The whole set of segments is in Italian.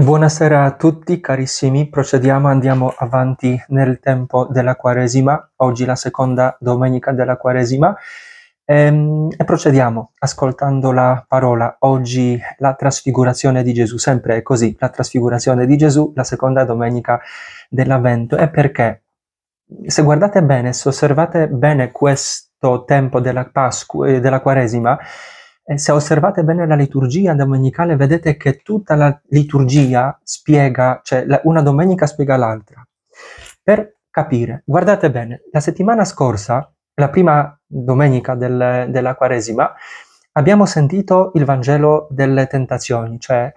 Buonasera a tutti carissimi, procediamo, andiamo avanti nel tempo della Quaresima, oggi la seconda domenica della Quaresima e, ehm, e procediamo ascoltando la parola, oggi la trasfigurazione di Gesù, sempre è così, la trasfigurazione di Gesù, la seconda domenica dell'Avvento e perché? Se guardate bene, se osservate bene questo tempo della Pasqua, eh, della Quaresima, eh, se osservate bene la liturgia domenicale, vedete che tutta la liturgia spiega, cioè una domenica spiega l'altra. Per capire, guardate bene, la settimana scorsa, la prima domenica del, della Quaresima, abbiamo sentito il Vangelo delle tentazioni, cioè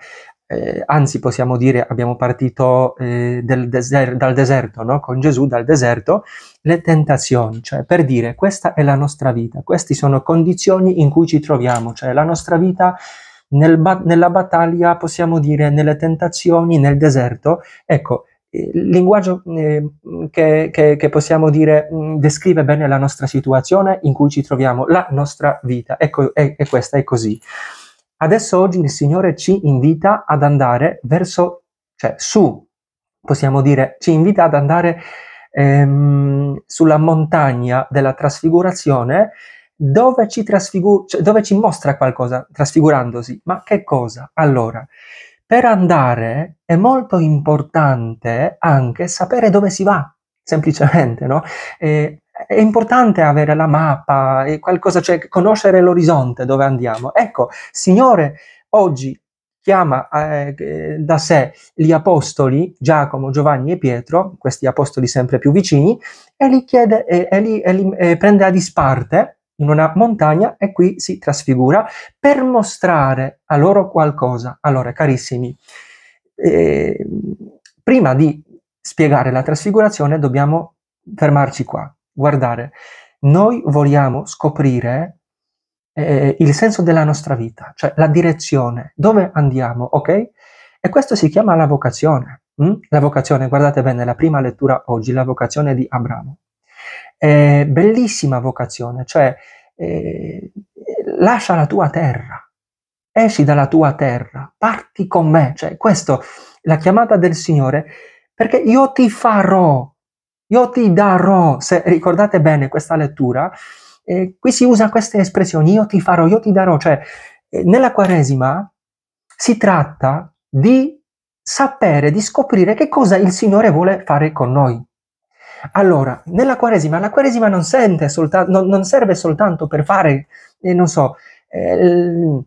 eh, anzi possiamo dire abbiamo partito eh, deser- dal deserto, no? con Gesù dal deserto, le tentazioni, cioè per dire questa è la nostra vita, queste sono condizioni in cui ci troviamo, cioè la nostra vita nel ba- nella battaglia, possiamo dire nelle tentazioni, nel deserto, ecco, il linguaggio eh, che, che, che, possiamo dire mh, mm, descrive bene la nostra situazione in cui ci troviamo, la nostra vita, ecco, è questa è così. Adesso oggi il Signore ci invita ad andare verso, cioè su, possiamo dire, ci invita ad andare ehm, sulla montagna della trasfigurazione dove ci, trasfigur- cioè, dove ci mostra qualcosa trasfigurandosi. Ma che cosa? Allora, per andare è molto importante anche sapere dove si va, semplicemente, no? Eh, è importante avere la mappa e qualcosa, cioè conoscere l'orizzonte dove andiamo. Ecco, Signore oggi chiama eh, da sé gli apostoli, Giacomo, Giovanni e Pietro, questi apostoli sempre più vicini, e li, chiede, e, e li, e li prende a disparte in una montagna e qui si trasfigura per mostrare a loro qualcosa. Allora, carissimi, eh, prima di spiegare la trasfigurazione dobbiamo fermarci qua guardare, noi vogliamo scoprire eh, il senso della nostra vita, cioè la direzione, dove andiamo, ok? E questo si chiama la vocazione. Mh? Hm? La vocazione, guardate bene, la prima lettura oggi, la vocazione di Abramo. Eh, bellissima vocazione, cioè eh, lascia la tua terra, esci dalla tua terra, parti con me, cioè questo, la chiamata del Signore, perché io ti farò io ti darò, se ricordate bene questa lettura, eh, qui si usa queste espressioni, io ti farò, io ti darò, cioè eh, nella Quaresima si tratta di sapere, di scoprire che cosa il Signore vuole fare con noi. Allora, nella Quaresima, la Quaresima non, solta- non, non serve soltanto per fare, eh, non so, eh,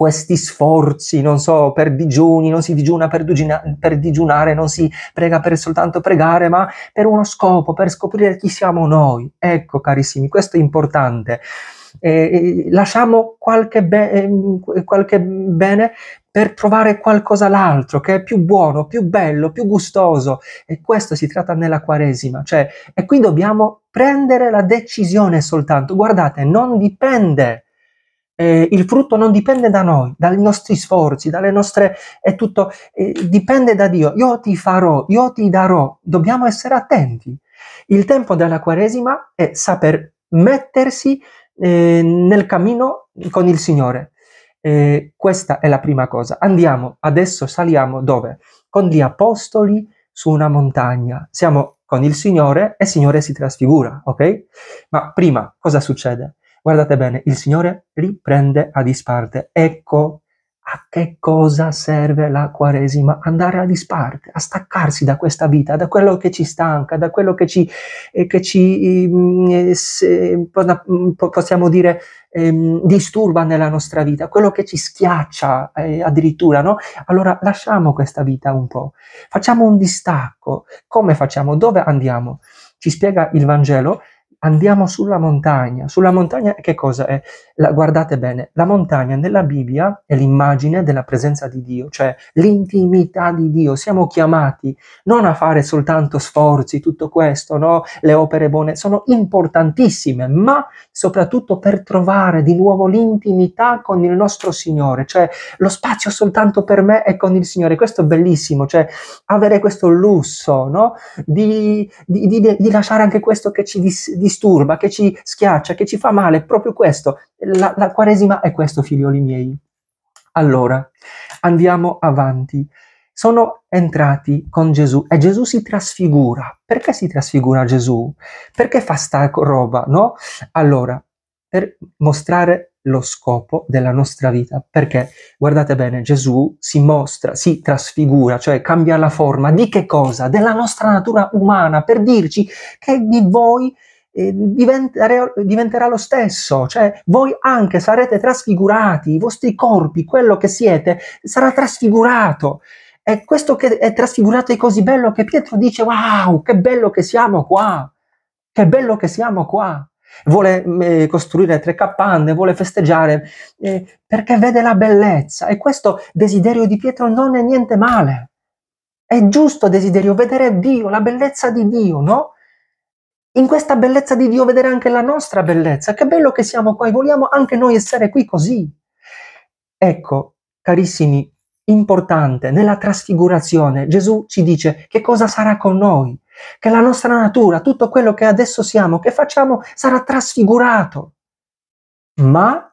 questi sforzi, non so, per digiuni, non si digiuna per, dugina, per, digiunare, non si prega per soltanto pregare, ma per uno scopo, per scoprire chi siamo noi. Ecco, carissimi, questo è importante. Eh, lasciamo qualche, be- ehm, qualche bene per trovare qualcos'altro che è più buono, più bello, più gustoso. E questo si tratta nella Quaresima. Cioè, e qui dobbiamo prendere la decisione soltanto. Guardate, non dipende eh, il frutto non dipende da noi, dai nostri sforzi, dalle nostre... è tutto... Eh, dipende da Dio. Io ti farò, io ti darò. Dobbiamo essere attenti. Il tempo della Quaresima è saper mettersi eh, nel cammino con il Signore. Eh, questa è la prima cosa. Andiamo, adesso saliamo dove? Con gli apostoli su una montagna. Siamo con il Signore e il Signore si trasfigura, ok? Ma prima cosa succede? Guardate bene, il Signore riprende a disparte. Ecco a che cosa serve la Quaresima? Andare a disparte, a staccarsi da questa vita, da quello che ci stanca, da quello che ci, eh, che ci mm, eh, se, mm, possiamo dire eh, disturba nella nostra vita, quello che ci schiaccia eh, addirittura, no? Allora lasciamo questa vita un po', facciamo un distacco. Come facciamo? Dove andiamo? Ci spiega il Vangelo andiamo sulla montagna. Sulla montagna che cosa è? La, guardate bene, la montagna nella Bibbia è l'immagine della presenza di Dio, cioè l'intimità di Dio. Siamo chiamati non a fare soltanto sforzi, tutto questo, no? Le opere buone sono importantissime, ma soprattutto per trovare di nuovo l'intimità con il nostro Signore, cioè lo spazio soltanto per me e con il Signore. Questo è bellissimo, cioè avere questo lusso, no? Di, di, di, di lasciare anche questo che ci dis, dis disturba, che ci schiaccia, che ci fa male, è proprio questo. La, la Quaresima è questo, figlioli miei. Allora, andiamo avanti. Sono entrati con Gesù e Gesù si trasfigura. Perché si trasfigura Gesù? Perché fa sta roba, no? Allora, per mostrare lo scopo della nostra vita, perché guardate bene, Gesù si mostra, si trasfigura, cioè cambia la forma di che cosa? Della nostra natura umana, per dirci che di voi diventerà lo stesso, cioè voi anche sarete trasfigurati, i vostri corpi, quello che siete, sarà trasfigurato. E questo che è trasfigurato è così bello che Pietro dice, wow, che bello che siamo qua, che bello che siamo qua. Vuole eh, costruire tre capanne, vuole festeggiare, eh, perché vede la bellezza e questo desiderio di Pietro non è niente male. È giusto desiderio vedere Dio, la bellezza di Dio, no? in questa bellezza di Dio vedere anche la nostra bellezza. Che bello che siamo qua e vogliamo anche noi essere qui così. Ecco, carissimi, importante, nella trasfigurazione Gesù ci dice che cosa sarà con noi, che la nostra natura, tutto quello che adesso siamo, che facciamo, sarà trasfigurato. Ma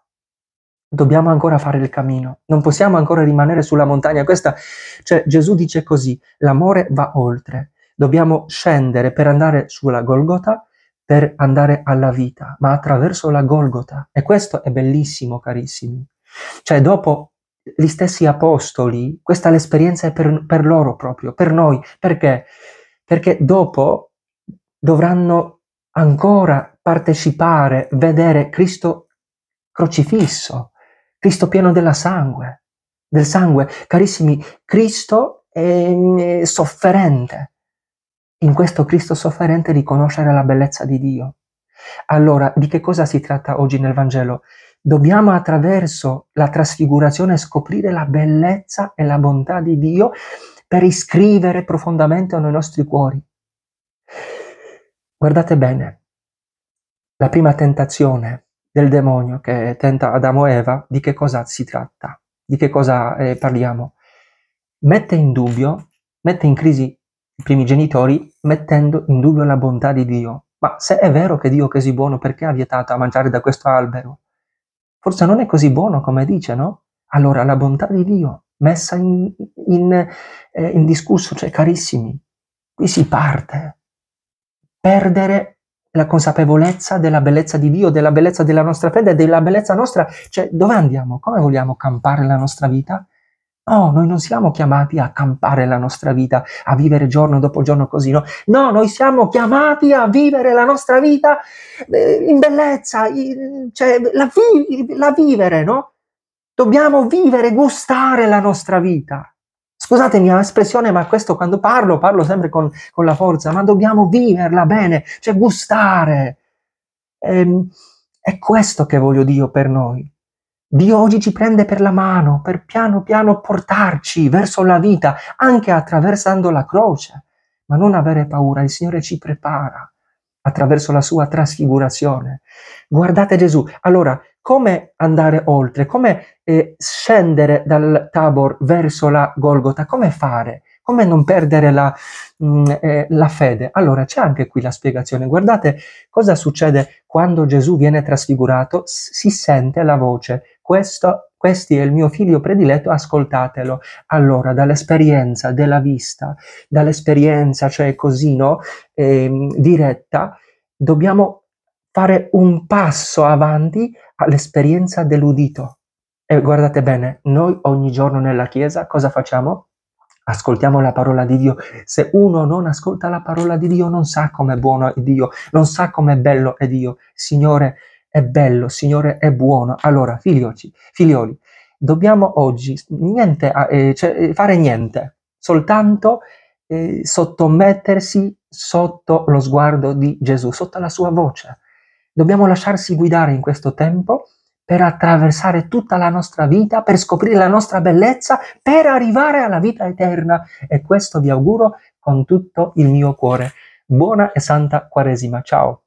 dobbiamo ancora fare il cammino, non possiamo ancora rimanere sulla montagna. Questa, cioè, Gesù dice così, l'amore va oltre. Dobbiamo scendere per andare sulla Golgota, per andare alla vita, ma attraverso la Golgota. E questo è bellissimo, carissimi. Cioè, dopo gli stessi apostoli, questa l'esperienza è per, per loro proprio, per noi. Perché? Perché dopo dovranno ancora partecipare, vedere Cristo crocifisso, Cristo pieno della sangue, del sangue. Carissimi, Cristo è, è sofferente, in questo Cristo sofferente riconoscere la bellezza di Dio. Allora, di che cosa si tratta oggi nel Vangelo? Dobbiamo attraverso la trasfigurazione scoprire la bellezza e la bontà di Dio per iscrivere profondamente nei nostri cuori. Guardate bene, la prima tentazione del demonio che tenta Adamo e Eva, di che cosa si tratta? Di che cosa eh, parliamo? Mette in dubbio, mette in crisi i primi genitori mettendo in dubbio la bontà di Dio. Ma se è vero che Dio è così buono, perché ha vietato a mangiare da questo albero? Forse non è così buono come dice, no? Allora la bontà di Dio messa in, in, eh, in discusso, cioè carissimi, qui si parte. Perdere la consapevolezza della bellezza di Dio, della bellezza della nostra fede, della bellezza nostra, cioè dove andiamo? Come vogliamo campare la nostra vita? No, oh, noi non siamo chiamati a campare la nostra vita, a vivere giorno dopo giorno così, no? No, noi siamo chiamati a vivere la nostra vita eh, in bellezza, in, cioè la, vi- la vivere, no? Dobbiamo vivere, gustare la nostra vita. Scusatemi l'espressione, ma questo quando parlo, parlo sempre con, con, la forza, ma dobbiamo viverla bene, cioè gustare. E, ehm, è questo che voglio Dio per noi. Dio oggi ci prende per la mano per piano piano portarci verso la vita, anche attraversando la croce. Ma non avere paura, il Signore ci prepara attraverso la sua trasfigurazione. Guardate Gesù. Allora, come andare oltre? Come eh, scendere dal Tabor verso la Golgota? Come fare? Come non perdere la, mh, mm, eh, la fede? Allora, c'è anche qui la spiegazione. Guardate cosa succede quando Gesù viene trasfigurato, si sente la voce questo, questo è il mio figlio prediletto, ascoltatelo. Allora, dall'esperienza della vista, dall'esperienza, cioè così, no? Eh, diretta, dobbiamo fare un passo avanti all'esperienza dell'udito. E guardate bene, noi ogni giorno nella Chiesa cosa facciamo? Ascoltiamo la parola di Dio. Se uno non ascolta la parola di Dio non sa com'è buono è Dio, non sa com'è bello è Dio. Signore, è bello, Signore è buono. Allora, figlioci, figlioli, dobbiamo oggi niente, eh, cioè, eh, fare niente, soltanto eh, sottomettersi sotto lo sguardo di Gesù, sotto la sua voce. Dobbiamo lasciarsi guidare in questo tempo per attraversare tutta la nostra vita, per scoprire la nostra bellezza, per arrivare alla vita eterna. E questo vi auguro con tutto il mio cuore. Buona e santa Quaresima. Ciao.